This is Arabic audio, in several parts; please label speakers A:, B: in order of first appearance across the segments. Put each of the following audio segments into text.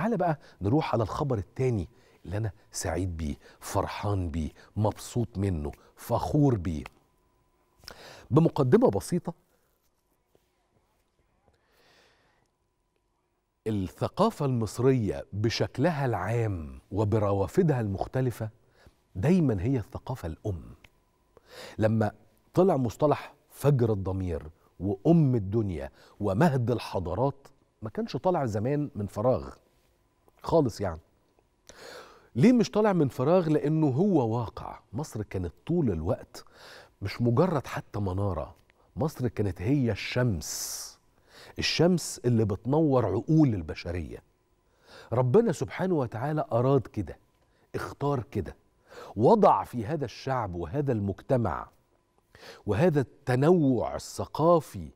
A: تعال بقى نروح على الخبر التاني اللي انا سعيد بيه فرحان بيه مبسوط منه فخور بيه بمقدمه بسيطه الثقافه المصريه بشكلها العام وبروافدها المختلفه دايما هي الثقافه الام لما طلع مصطلح فجر الضمير وام الدنيا ومهد الحضارات ما كانش طالع زمان من فراغ خالص يعني ليه مش طالع من فراغ لانه هو واقع مصر كانت طول الوقت مش مجرد حتى مناره مصر كانت هي الشمس الشمس اللي بتنور عقول البشريه ربنا سبحانه وتعالى اراد كده اختار كده وضع في هذا الشعب وهذا المجتمع وهذا التنوع الثقافي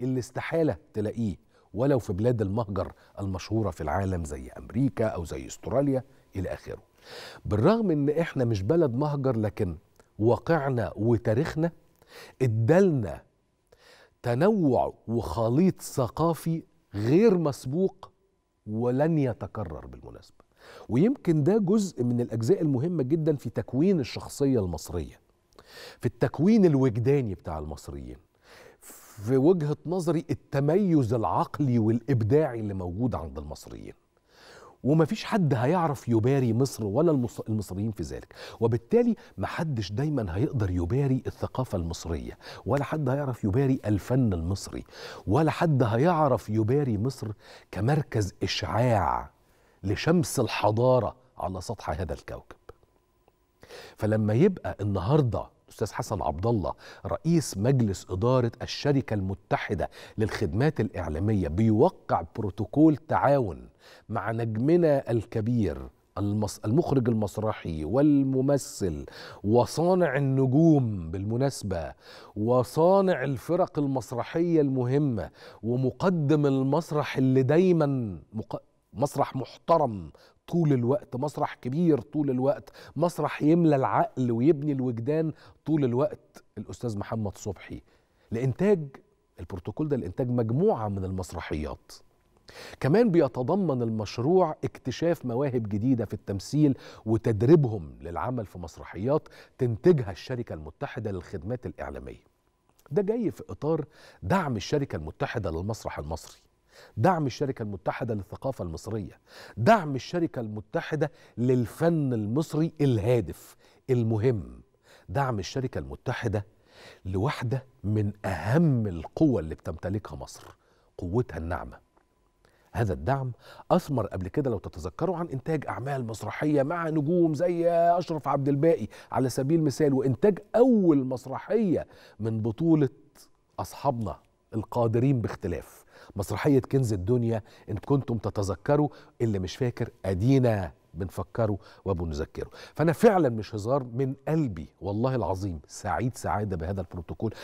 A: اللي استحاله تلاقيه ولو في بلاد المهجر المشهوره في العالم زي امريكا او زي استراليا الى اخره بالرغم ان احنا مش بلد مهجر لكن واقعنا وتاريخنا ادالنا تنوع وخليط ثقافي غير مسبوق ولن يتكرر بالمناسبه ويمكن ده جزء من الاجزاء المهمه جدا في تكوين الشخصيه المصريه في التكوين الوجداني بتاع المصريين في وجهه نظري التميز العقلي والابداعي اللي موجود عند المصريين ومفيش حد هيعرف يباري مصر ولا المصريين في ذلك وبالتالي محدش دايما هيقدر يباري الثقافة المصرية ولا حد هيعرف يباري الفن المصري ولا حد هيعرف يباري مصر كمركز إشعاع لشمس الحضارة على سطح هذا الكوكب فلما يبقى النهارده الاستاذ حسن عبد الله رئيس مجلس اداره الشركه المتحده للخدمات الاعلاميه بيوقع بروتوكول تعاون مع نجمنا الكبير المخرج المسرحي والممثل وصانع النجوم بالمناسبة وصانع الفرق المسرحية المهمة ومقدم المسرح اللي دايما مق... مسرح محترم طول الوقت مسرح كبير طول الوقت مسرح يملى العقل ويبني الوجدان طول الوقت الأستاذ محمد صبحي لإنتاج البروتوكول ده لإنتاج مجموعة من المسرحيات كمان بيتضمن المشروع اكتشاف مواهب جديدة في التمثيل وتدريبهم للعمل في مسرحيات تنتجها الشركة المتحدة للخدمات الإعلامية ده جاي في إطار دعم الشركة المتحدة للمسرح المصري دعم الشركة المتحدة للثقافة المصرية دعم الشركة المتحدة للفن المصري الهادف المهم دعم الشركة المتحدة لواحدة من أهم القوى اللي بتمتلكها مصر قوتها الناعمة هذا الدعم أثمر قبل كده لو تتذكروا عن إنتاج أعمال مسرحية مع نجوم زي أشرف عبد الباقي على سبيل المثال وإنتاج أول مسرحية من بطولة أصحابنا القادرين باختلاف مسرحيه كنز الدنيا ان كنتم تتذكروا اللي مش فاكر ادينا بنفكره وبنذكره فانا فعلا مش هزار من قلبي والله العظيم سعيد سعاده بهذا البروتوكول